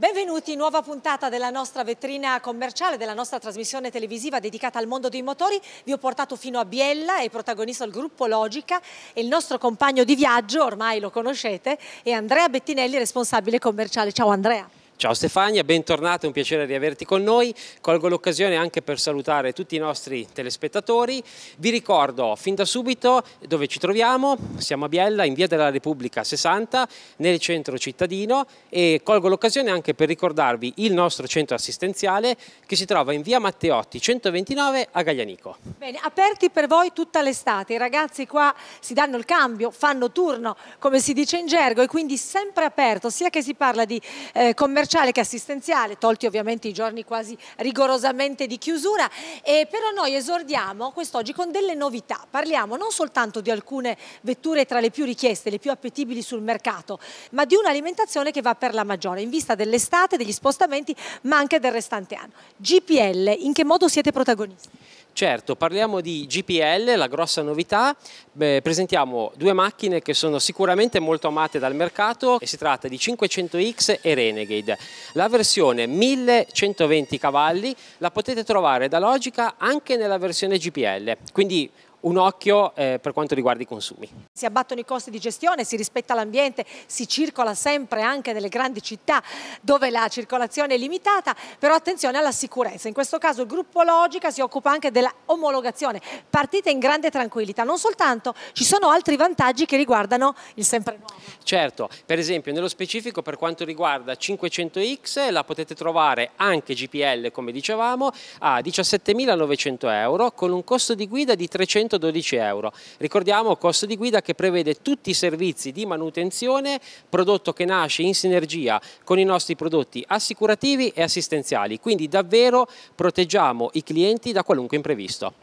Benvenuti, nuova puntata della nostra vetrina commerciale, della nostra trasmissione televisiva dedicata al mondo dei motori. Vi ho portato fino a Biella, e protagonista il gruppo Logica e il nostro compagno di viaggio, ormai lo conoscete, è Andrea Bettinelli, responsabile commerciale. Ciao Andrea. Ciao Stefania, bentornata, è un piacere riaverti con noi. Colgo l'occasione anche per salutare tutti i nostri telespettatori. Vi ricordo fin da subito dove ci troviamo. Siamo a Biella, in via della Repubblica 60, nel centro cittadino e colgo l'occasione anche per ricordarvi il nostro centro assistenziale che si trova in via Matteotti 129 a Gaglianico. Bene, aperti per voi tutta l'estate. I ragazzi qua si danno il cambio, fanno turno, come si dice in gergo, e quindi sempre aperto, sia che si parla di eh, commercio commerciale che assistenziale, tolti ovviamente i giorni quasi rigorosamente di chiusura, e eh, però noi esordiamo quest'oggi con delle novità. Parliamo non soltanto di alcune vetture tra le più richieste, le più appetibili sul mercato, ma di un'alimentazione che va per la maggiore, in vista dell'estate, degli spostamenti, ma anche del restante anno. GPL, in che modo siete protagonisti? Certo, parliamo di GPL, la grossa novità, Beh, presentiamo due macchine che sono sicuramente molto amate dal mercato e si tratta di 500X e Renegade. La versione 1120 cavalli la potete trovare da Logica anche nella versione GPL, quindi un occhio eh, per quanto riguarda i consumi. Si abbattono i costi di gestione, si rispetta l'ambiente, si circola sempre anche nelle grandi città dove la circolazione è limitata, però attenzione alla sicurezza. In questo caso il gruppo Logica si occupa anche dell'omologazione. Partite in grande tranquillità, non soltanto, ci sono altri vantaggi che riguardano il sempre nuovo. Certo, per esempio nello specifico per quanto riguarda 500X la potete trovare anche GPL come dicevamo a 17.900 euro con un costo di guida di 300 112 euro. Ricordiamo costo di guida che prevede tutti i servizi di manutenzione, prodotto che nasce in sinergia con i nostri prodotti assicurativi e assistenziali. Quindi davvero proteggiamo i clienti da qualunque imprevisto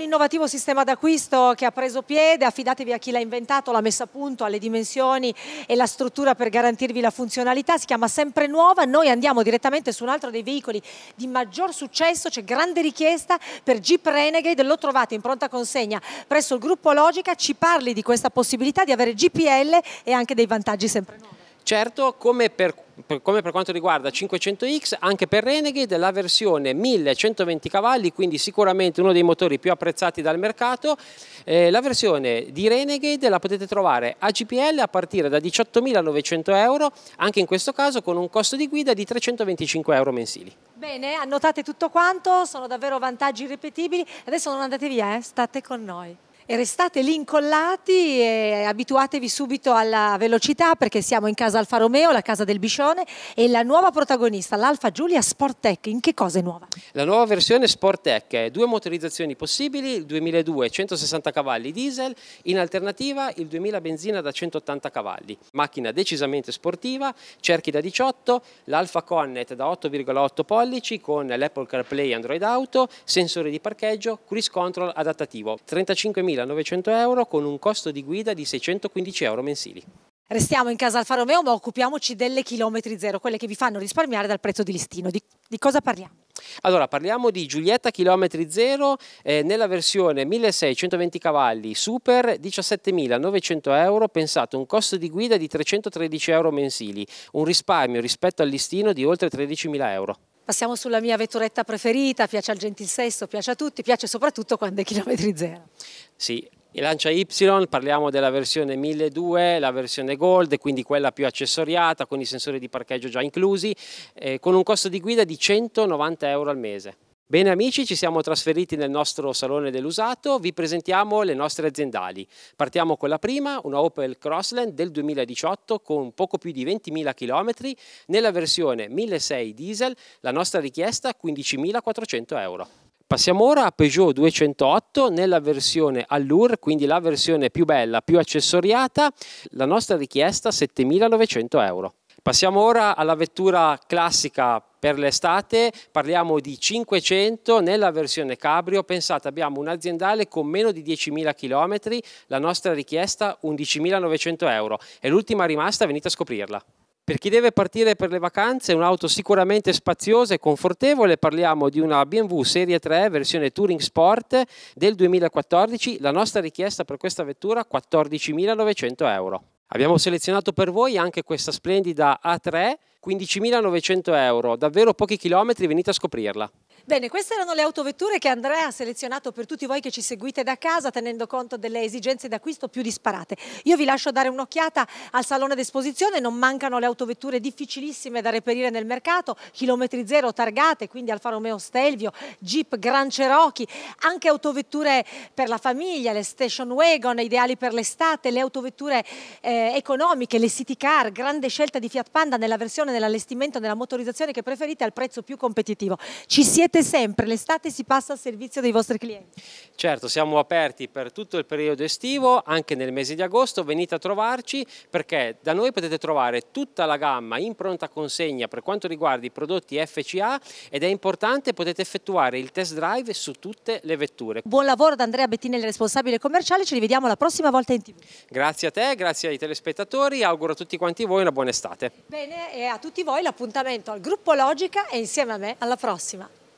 un innovativo sistema d'acquisto che ha preso piede, affidatevi a chi l'ha inventato, l'ha messa a punto, alle dimensioni e la struttura per garantirvi la funzionalità, si chiama Sempre Nuova, noi andiamo direttamente su un altro dei veicoli di maggior successo, c'è grande richiesta per Jeep Renegade, lo trovate in pronta consegna presso il gruppo Logica, ci parli di questa possibilità di avere GPL e anche dei vantaggi sempre nuovi. Certo, come per, come per, quanto riguarda 500X, anche per Renegade la versione 1120 cavalli, quindi sicuramente uno dei motori più apprezzati dal mercato, eh, la versione di Renegade la potete trovare a GPL a partire da 18.900 euro, anche in questo caso con un costo di guida di 325 euro mensili. Bene, annotate tutto quanto, sono davvero vantaggi irripetibili, adesso non andate via, eh? state con noi e restate lì incollati e abituatevi subito alla velocità perché siamo in casa Alfa Romeo, la casa del Biscione e la nuova protagonista, l'Alfa Giulia Sportec. In che cosa è nuova? La nuova versione Sportec è due motorizzazioni possibili, il 2002 160 cavalli diesel, in alternativa il 2000 benzina da 180 cavalli. Macchina decisamente sportiva, cerchi da 18, l'Alfa Connet da 8,8 pollici con l'Apple CarPlay Android Auto, sensore di parcheggio, cruise control adattativo, 35.000 4.900 euro con un costo di guida di 615 euro mensili. Restiamo in casa Alfa Romeo ma occupiamoci delle chilometri zero, quelle che vi fanno risparmiare dal prezzo di listino. Di, di cosa parliamo? Allora, parliamo di Giulietta chilometri zero eh, nella versione 1620 cavalli super 17.900 euro, pensate un costo di guida di 313 euro mensili, un risparmio rispetto al listino di oltre 13.000 euro passiamo sulla mia vetturetta preferita, piace al gentil sesso, piace a tutti, piace soprattutto quando è chilometri zero. Sì, il Lancia Y, parliamo della versione 1200, la versione Gold, quindi quella più accessoriata, con i sensori di parcheggio già inclusi, eh, con un costo di guida di 190 euro al mese. Bene amici, ci siamo trasferiti nel nostro salone dell'usato, vi presentiamo le nostre aziendali. Partiamo con la prima, una Opel Crossland del 2018 con poco più di 20.000 km nella versione 1.600 diesel, la nostra richiesta 15.400 euro. Passiamo ora a Peugeot 208 nella versione Allure, quindi la versione più bella, più accessoriata, la nostra richiesta 7.900 euro. Passiamo ora alla vettura classica per l'estate parliamo di 500 nella versione cabrio, pensate abbiamo un aziendale con meno di 10.000 km, la nostra richiesta 11.900 euro e l'ultima rimasta venite a scoprirla. Per chi deve partire per le vacanze, un'auto sicuramente spaziosa e confortevole, parliamo di una BMW Serie 3 versione Touring Sport del 2014, la nostra richiesta per questa vettura 14.900 euro. Abbiamo selezionato per voi anche questa splendida A3 15.900 euro, davvero pochi chilometri, venite a scoprirla. Bene, queste erano le autovetture che Andrea ha selezionato per tutti voi che ci seguite da casa, tenendo conto delle esigenze d'acquisto più disparate. Io vi lascio dare un'occhiata al salone d'esposizione, non mancano le autovetture difficilissime da reperire nel mercato, chilometri zero targate, quindi Alfa Romeo Stelvio, Jeep Gran Cherokee, anche autovetture per la famiglia, le station wagon, ideali per l'estate, le autovetture eh, economiche, le city car, grande scelta di Fiat Panda nella versione nell'allestimento, nella motorizzazione che preferite al prezzo più competitivo. Ci siete aprite sempre, l'estate si passa al servizio dei vostri clienti. Certo, siamo aperti per tutto il periodo estivo, anche nel mese di agosto, venite a trovarci perché da noi potete trovare tutta la gamma in pronta consegna per quanto riguarda i prodotti FCA ed è importante potete effettuare il test drive su tutte le vetture. Buon lavoro da Andrea Bettini, il responsabile commerciale, ci rivediamo la prossima volta in tv. Grazie a te, grazie ai telespettatori, auguro a tutti quanti voi una buona estate. Bene, e a tutti voi l'appuntamento al Gruppo Logica e insieme a me alla prossima.